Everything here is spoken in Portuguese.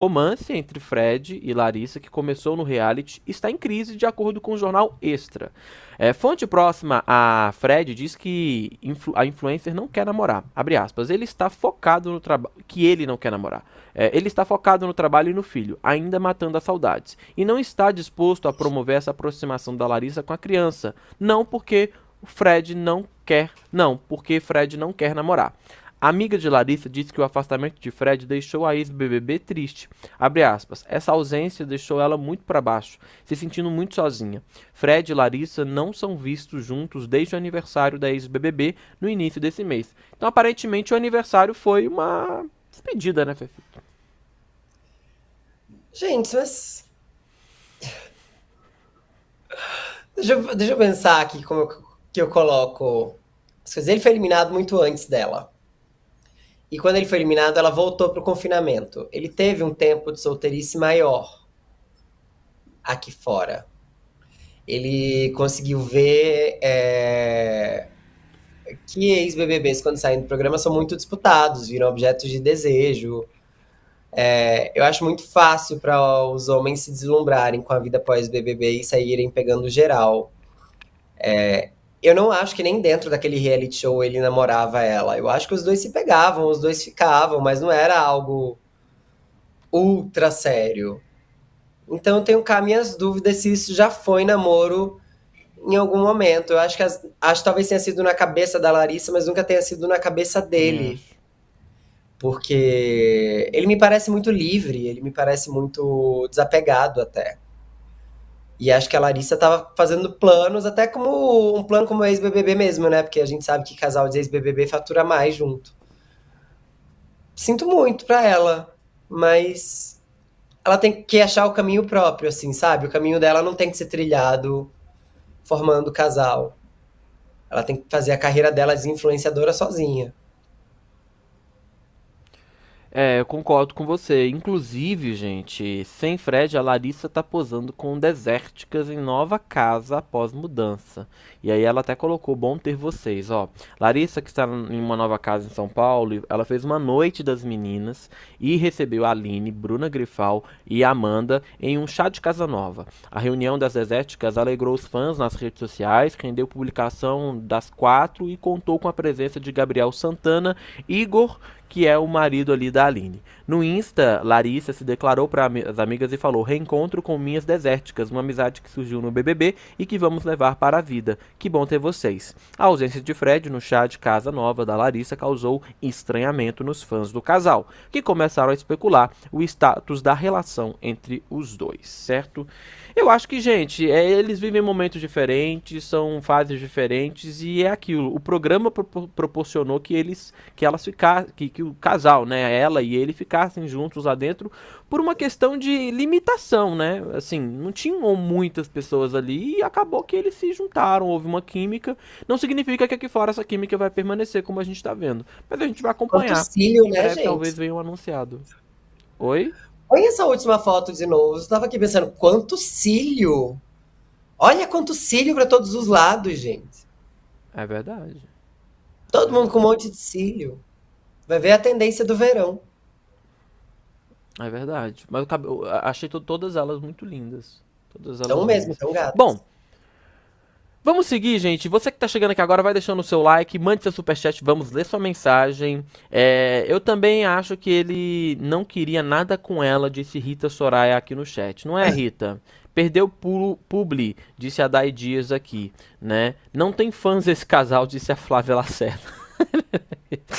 romance entre Fred e Larissa, que começou no reality, está em crise, de acordo com o jornal Extra. É, fonte próxima a Fred diz que influ a influencer não quer namorar. Abre aspas. Ele está focado no trabalho. Que ele não quer namorar. É, ele está focado no trabalho e no filho, ainda matando as saudades. E não está disposto a promover essa aproximação da Larissa com a criança. Não porque Fred não quer. Não, porque Fred não quer namorar. A amiga de Larissa disse que o afastamento de Fred deixou a ex-BBB triste. Aspas, Essa ausência deixou ela muito para baixo, se sentindo muito sozinha. Fred e Larissa não são vistos juntos desde o aniversário da ex-BBB no início desse mês. Então, aparentemente, o aniversário foi uma despedida, né, Fefi? Gente, mas. Deixa eu, deixa eu pensar aqui como eu, que eu coloco Ele foi eliminado muito antes dela. E quando ele foi eliminado, ela voltou para o confinamento. Ele teve um tempo de solteirice maior aqui fora. Ele conseguiu ver é, que ex-BBBs, quando saem do programa, são muito disputados, viram objetos de desejo. É, eu acho muito fácil para os homens se deslumbrarem com a vida pós-BBB e saírem pegando geral. É, eu não acho que nem dentro daquele reality show ele namorava ela. Eu acho que os dois se pegavam, os dois ficavam, mas não era algo ultra sério. Então eu tenho cá minhas dúvidas se isso já foi namoro em algum momento. Eu acho que as, acho que talvez tenha sido na cabeça da Larissa, mas nunca tenha sido na cabeça dele. Hum. Porque ele me parece muito livre, ele me parece muito desapegado até. E acho que a Larissa estava fazendo planos, até como um plano como ex-BBB mesmo, né? Porque a gente sabe que casal de ex-BBB fatura mais junto. Sinto muito pra ela, mas ela tem que achar o caminho próprio, assim, sabe? O caminho dela não tem que ser trilhado formando casal. Ela tem que fazer a carreira dela de influenciadora sozinha. É, eu concordo com você. Inclusive, gente, sem Fred, a Larissa tá posando com desérticas em nova casa após mudança. E aí ela até colocou bom ter vocês, ó. Larissa, que está em uma nova casa em São Paulo, ela fez uma noite das meninas e recebeu a Aline, Bruna Grifal e Amanda em um chá de casa nova. A reunião das desérticas alegrou os fãs nas redes sociais, rendeu publicação das quatro e contou com a presença de Gabriel Santana, Igor que é o marido ali da Aline. No Insta, Larissa se declarou para as amigas e falou: Reencontro com minhas desérticas, uma amizade que surgiu no BBB e que vamos levar para a vida. Que bom ter vocês. A ausência de Fred no chá de casa nova da Larissa causou estranhamento nos fãs do casal, que começaram a especular o status da relação entre os dois, certo? Eu acho que, gente, é, eles vivem momentos diferentes, são fases diferentes e é aquilo. O programa pro proporcionou que eles, que elas ficar, que, que que o casal, né, ela e ele ficassem juntos lá dentro por uma questão de limitação, né? Assim, não tinham muitas pessoas ali e acabou que eles se juntaram, houve uma química. Não significa que aqui fora essa química vai permanecer como a gente tá vendo, mas a gente vai acompanhar. Cílio, né, é, gente? talvez venha um anunciado. Oi? Olha essa última foto de novo. Eu estava aqui pensando, quanto cílio! Olha quanto cílio para todos os lados, gente. É verdade. Todo mundo com um monte de cílio. Vai ver a tendência do verão. É verdade. Mas eu achei todas elas muito lindas. Todas elas. mesmo, são gatos. Bom. Vamos seguir, gente. Você que está chegando aqui agora, vai deixando o seu like, mande seu superchat, vamos ler sua mensagem. É, eu também acho que ele não queria nada com ela, disse Rita Soraya aqui no chat. Não é, Rita? Perdeu o publi, disse a Dai Dias aqui, né? Não tem fãs esse casal, disse a Flávia Lacerda.